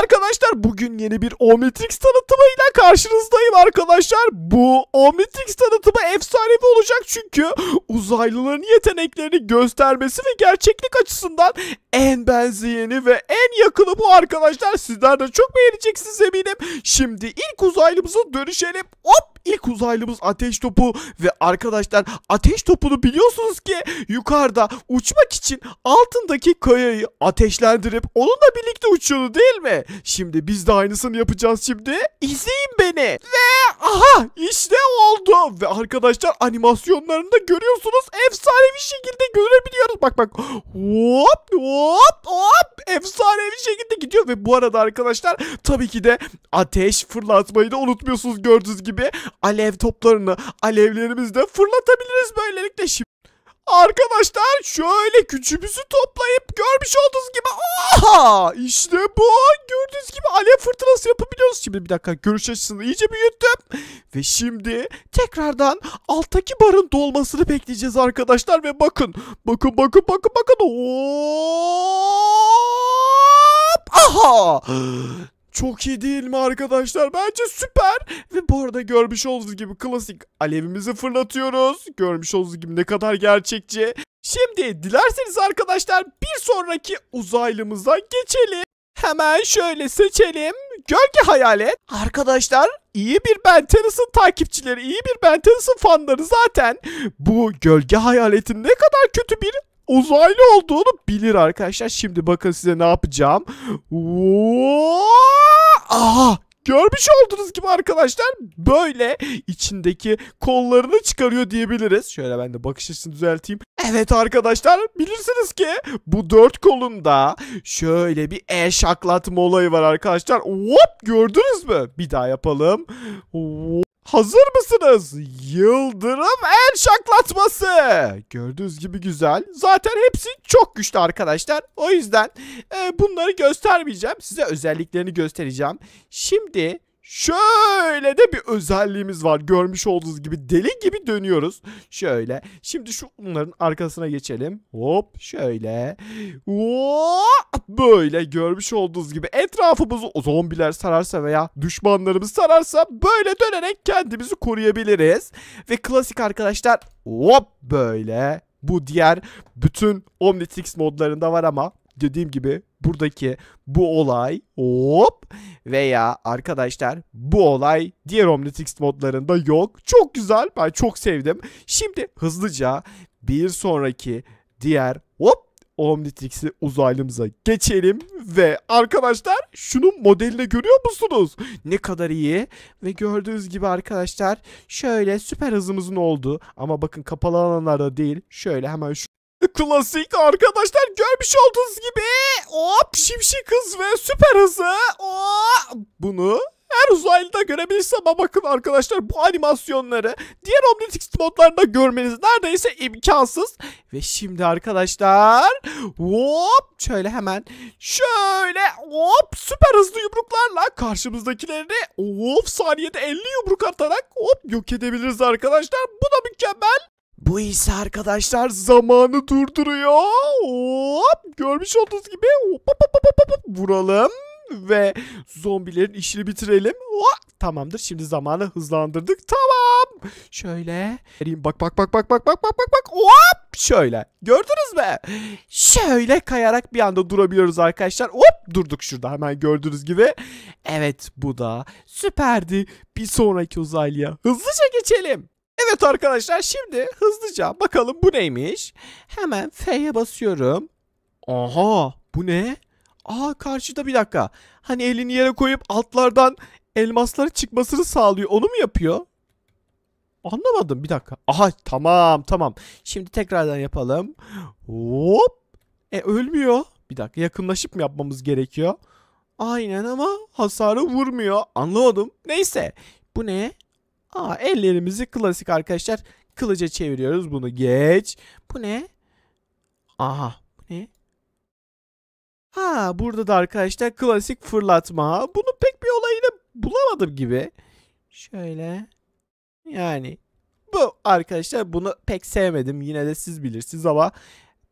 arkadaşlar bugün yeni bir Omnitrix tanıtımıyla karşınızdayım arkadaşlar. Bu Omnitrix tanıtımı efsanevi olacak çünkü uzaylıların yeteneklerini göstermesi ve gerçeklik açısından en benzeyeni ve en yakını bu arkadaşlar. Sizler de çok beğeneceksiniz eminim. Şimdi ilk uzaylımızı dönüşelim. Hop ilk uzaylımız ateş topu ve arkadaşlar ateş topunu biliyorsunuz ki yukarıda uçmak için altındaki kayayı ateşlendirip onunla birlikte uçuyordu değil mi? Şimdi biz de aynısını yapacağız şimdi. İzleyin beni. Ve aha işte oldu. Ve arkadaşlar animasyonlarında da görüyorsunuz. Efsanevi şekilde görebiliyoruz. Bak bak. Hop hop hop. Efsanevi şekilde gidiyor. Ve bu arada arkadaşlar tabii ki de ateş fırlatmayı da unutmuyorsunuz gördüğünüz gibi alev toplarını alevlerimizde fırlatabiliriz böylelikle şimdi. Arkadaşlar şöyle küçüğümüzü toplayıp görmüş olduğunuz gibi aha işte bu gördüğünüz gibi alev fırtınası yapabiliyoruz. Şimdi bir dakika görüş açısını iyice büyüttüm ve şimdi tekrardan alttaki barın dolmasını bekleyeceğiz arkadaşlar ve bakın bakın bakın bakın bakın hop aha çok iyi değil mi arkadaşlar? Bence süper. Ve bu arada görmüş olduğunuz gibi klasik alevimizi fırlatıyoruz. Görmüş olduğunuz gibi ne kadar gerçekçi. Şimdi dilerseniz arkadaşlar bir sonraki uzaylımıza geçelim. Hemen şöyle seçelim. Gölge hayalet. Arkadaşlar iyi bir Ben Tennyson takipçileri, iyi bir Ben Tennyson fanları zaten bu gölge hayaletin ne kadar kötü bir uzaylı olduğunu bilir arkadaşlar. Şimdi bakın size ne yapacağım. Aha Görmüş olduğunuz gibi arkadaşlar böyle içindeki kollarını çıkarıyor diyebiliriz. Şöyle ben de bakış açısını düzelteyim. Evet arkadaşlar bilirsiniz ki bu dört kolunda şöyle bir el şaklatma olayı var arkadaşlar. Hop gördünüz mü? Bir daha yapalım. Hop. Hazır mısınız? Yıldırım el şaklatması. Gördüğünüz gibi güzel. Zaten hepsi çok güçlü arkadaşlar. O yüzden e, bunları göstermeyeceğim. Size özelliklerini göstereceğim. Şimdi Şöyle de bir özelliğimiz var. Görmüş olduğunuz gibi deli gibi dönüyoruz. Şöyle. Şimdi şu bunların arkasına geçelim. Hop şöyle. Hop böyle görmüş olduğunuz gibi etrafımızı zombiler sararsa veya düşmanlarımız sararsa böyle dönerek kendimizi koruyabiliriz. Ve klasik arkadaşlar hop böyle bu diğer bütün Omnitrix modlarında var ama dediğim gibi buradaki bu olay hop veya arkadaşlar bu olay diğer omnitrix modlarında yok. Çok güzel ben çok sevdim. Şimdi hızlıca bir sonraki diğer hop Omnitrix'i uzaylımıza geçelim ve arkadaşlar şunun modelini görüyor musunuz? Ne kadar iyi ve gördüğünüz gibi arkadaşlar şöyle süper hızımızın oldu ama bakın kapalı alanlarda değil şöyle hemen şu Klasik arkadaşlar. Görmüş olduğunuz gibi hop şimşek hız ve süper hızı. O. bunu her uzaylıda görebilirsem ama bakın arkadaşlar bu animasyonları diğer Omnitrix modlarında görmeniz neredeyse imkansız. Ve şimdi arkadaşlar hop şöyle hemen şöyle hop süper hızlı yumruklarla karşımızdakileri. hop saniyede 50 yumruk atarak hop yok edebiliriz arkadaşlar. Bu da mükemmel bu ise arkadaşlar zamanı durduruyor. Hop, görmüş olduğunuz gibi hop, hop, hop, hop, hop, vuralım ve zombilerin işini bitirelim. Hop, tamamdır şimdi zamanı hızlandırdık. Tamam. Şöyle. Bak bak bak bak bak bak bak bak bak. Hop şöyle. Gördünüz mü? Şöyle kayarak bir anda durabiliyoruz arkadaşlar. Hop durduk şurada hemen gördüğünüz gibi. Evet bu da süperdi. Bir sonraki uzaylıya hızlıca geçelim. Evet arkadaşlar şimdi hızlıca bakalım bu neymiş. Hemen F'ye basıyorum. Aha bu ne? Aa karşıda bir dakika. Hani elini yere koyup altlardan elmasların çıkmasını sağlıyor. Onu mu yapıyor? Anlamadım bir dakika. Aha tamam tamam. Şimdi tekrardan yapalım. Hop. E ölmüyor. Bir dakika yakınlaşıp mı yapmamız gerekiyor? Aynen ama hasarı vurmuyor. Anlamadım. Neyse. Bu ne? Aa, ellerimizi klasik arkadaşlar kılıca çeviriyoruz. Bunu geç. Bu ne? Aha. Bu ne? Ha burada da arkadaşlar klasik fırlatma. Bunu pek bir olayını bulamadım gibi. Şöyle. Yani bu arkadaşlar bunu pek sevmedim. Yine de siz bilirsiniz ama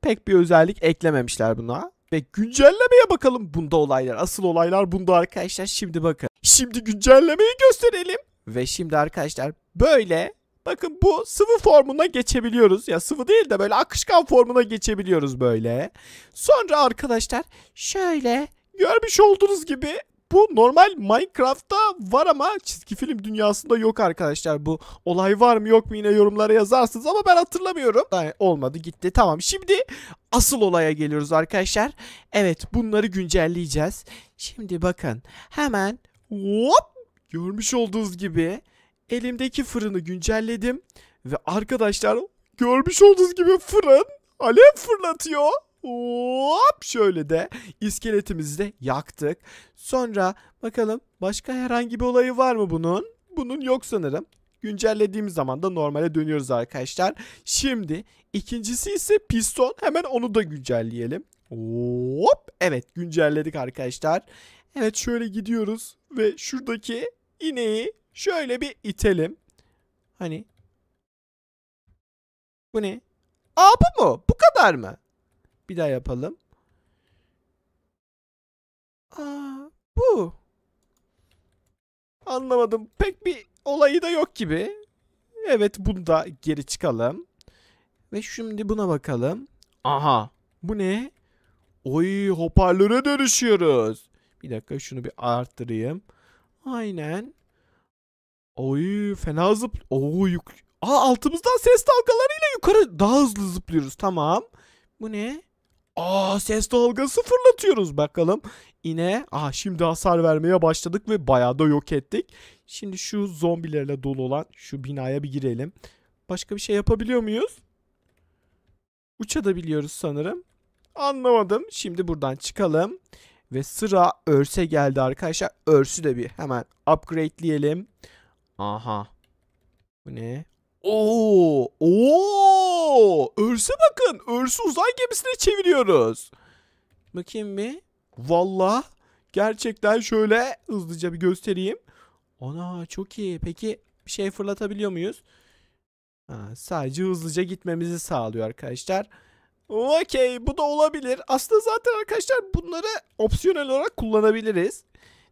pek bir özellik eklememişler buna. Ve güncellemeye bakalım bunda olaylar. Asıl olaylar bunda arkadaşlar. Şimdi bakın. Şimdi güncellemeyi gösterelim. Ve şimdi arkadaşlar böyle bakın bu sıvı formuna geçebiliyoruz. Ya sıvı değil de böyle akışkan formuna geçebiliyoruz böyle. Sonra arkadaşlar şöyle görmüş olduğunuz gibi bu normal Minecraft'ta var ama çizgi film dünyasında yok arkadaşlar. Bu olay var mı yok mu yine yorumlara yazarsınız ama ben hatırlamıyorum. Yani olmadı gitti tamam. Şimdi asıl olaya geliyoruz arkadaşlar. Evet bunları güncelleyeceğiz. Şimdi bakın hemen hop Görmüş olduğunuz gibi elimdeki fırını güncelledim. Ve arkadaşlar görmüş olduğunuz gibi fırın alev fırlatıyor. Hop şöyle de iskeletimizi de yaktık. Sonra bakalım başka herhangi bir olayı var mı bunun? Bunun yok sanırım. Güncellediğimiz zaman da normale dönüyoruz arkadaşlar. Şimdi ikincisi ise piston. Hemen onu da güncelleyelim. Hop Evet güncelledik arkadaşlar. Evet şöyle gidiyoruz ve şuradaki ineği şöyle bir itelim. Hani bu ne? Aa bu mu? Bu kadar mı? Bir daha yapalım. Aa bu. Anlamadım. Pek bir olayı da yok gibi. Evet bunu da geri çıkalım. Ve şimdi buna bakalım. Aha. Bu ne? Oy hoparlöre dönüşüyoruz. Bir dakika şunu bir arttırayım. Aynen. Oy fena zıpl... Oo yuk... Aa altımızdan ses dalgalarıyla yukarı daha hızlı zıplıyoruz. Tamam. Bu ne? Aa ses dalgası fırlatıyoruz bakalım. Yine aa şimdi hasar vermeye başladık ve bayağı da yok ettik. Şimdi şu zombilerle dolu olan şu binaya bir girelim. Başka bir şey yapabiliyor muyuz? Uçabiliyoruz sanırım. Anlamadım. Şimdi buradan çıkalım. Ve sıra örse geldi arkadaşlar. Örsü de bir hemen upgrade'leyelim. Aha. Bu ne? Oo! Oo! Örse bakın. Örsü uzay gemisine çeviriyoruz. Bakayım mı? Valla. Gerçekten şöyle hızlıca bir göstereyim. Ona çok iyi. Peki bir şey fırlatabiliyor muyuz? Ha, sadece hızlıca gitmemizi sağlıyor arkadaşlar. Arkadaşlar. Okey bu da olabilir. Aslında zaten arkadaşlar bunları opsiyonel olarak kullanabiliriz.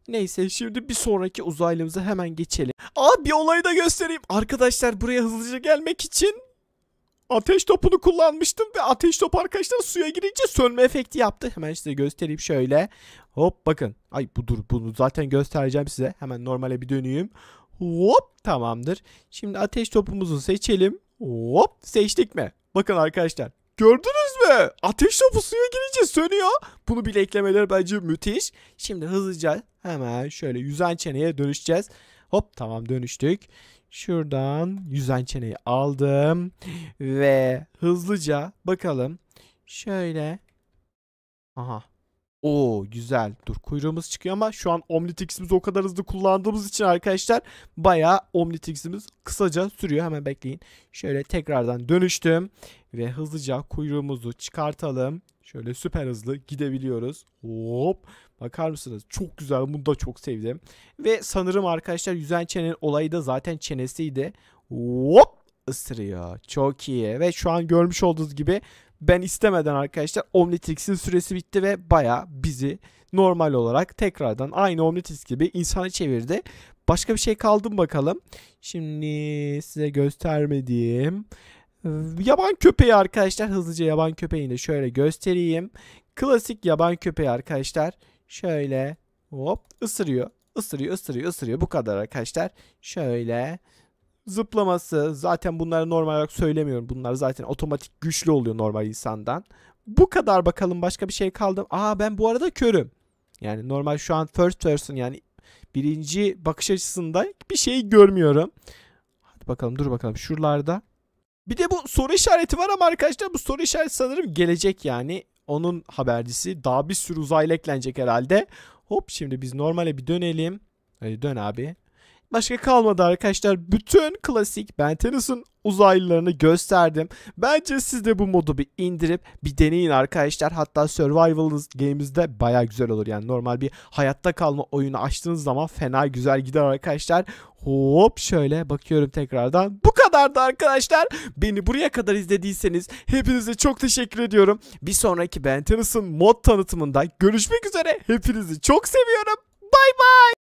Neyse şimdi bir sonraki uzaylımıza hemen geçelim. Aa bir olayı da göstereyim. Arkadaşlar buraya hızlıca gelmek için ateş topunu kullanmıştım ve ateş topu arkadaşlar suya girince sönme efekti yaptı. Hemen size göstereyim şöyle. Hop bakın. Ay bu dur bunu zaten göstereceğim size. Hemen normale bir döneyim. Hop tamamdır. Şimdi ateş topumuzu seçelim. Hop seçtik mi? Bakın arkadaşlar Gördünüz mü? Ateş topu suya girince sönüyor. Bunu bile eklemeleri bence müthiş. Şimdi hızlıca hemen şöyle yüzen çeneye dönüşeceğiz. Hop tamam dönüştük. Şuradan yüzen çeneyi aldım. Ve hızlıca bakalım. Şöyle. Aha. o güzel. Dur kuyruğumuz çıkıyor ama şu an Omnitrix'imiz o kadar hızlı kullandığımız için arkadaşlar bayağı Omnitrix'imiz kısaca sürüyor. Hemen bekleyin. Şöyle tekrardan dönüştüm ve hızlıca kuyruğumuzu çıkartalım. Şöyle süper hızlı gidebiliyoruz. Hop. Bakar mısınız? Çok güzel. Bunu da çok sevdim. Ve sanırım arkadaşlar yüzen çenenin olayı da zaten çenesiydi. Hop ısırıyor. Çok iyi. Ve şu an görmüş olduğunuz gibi ben istemeden arkadaşlar Omnitrix'in süresi bitti ve baya bizi normal olarak tekrardan aynı Omnitrix gibi insana çevirdi. Başka bir şey kaldı mı bakalım? Şimdi size göstermediğim ee, yaban köpeği arkadaşlar hızlıca yaban köpeğini de şöyle göstereyim. Klasik yaban köpeği arkadaşlar şöyle hop ısırıyor. Isırıyor, ısırıyor, ısırıyor. Bu kadar arkadaşlar. Şöyle zıplaması zaten bunları normal olarak söylemiyorum. Bunlar zaten otomatik güçlü oluyor normal insandan. Bu kadar bakalım başka bir şey kaldı. Aa ben bu arada körüm. Yani normal şu an first person yani birinci bakış açısında bir şey görmüyorum. Hadi bakalım dur bakalım şuralarda bir de bu soru işareti var ama arkadaşlar bu soru işareti sanırım gelecek yani. Onun habercisi daha bir sürü uzaylı eklenecek herhalde. Hop şimdi biz normale bir dönelim. Hadi dön abi. Başka kalmadı arkadaşlar. Bütün klasik Bentenus'un uzaylılarını gösterdim. Bence siz de bu modu bir indirip bir deneyin arkadaşlar. Hatta survival'ınız game'inizde baya güzel olur. Yani normal bir hayatta kalma oyunu açtığınız zaman fena güzel gider arkadaşlar. Hop şöyle bakıyorum tekrardan. Bu kadardı arkadaşlar. Beni buraya kadar izlediyseniz hepinize çok teşekkür ediyorum. Bir sonraki Ben Tennys'ın mod tanıtımında görüşmek üzere. Hepinizi çok seviyorum. Bay bay.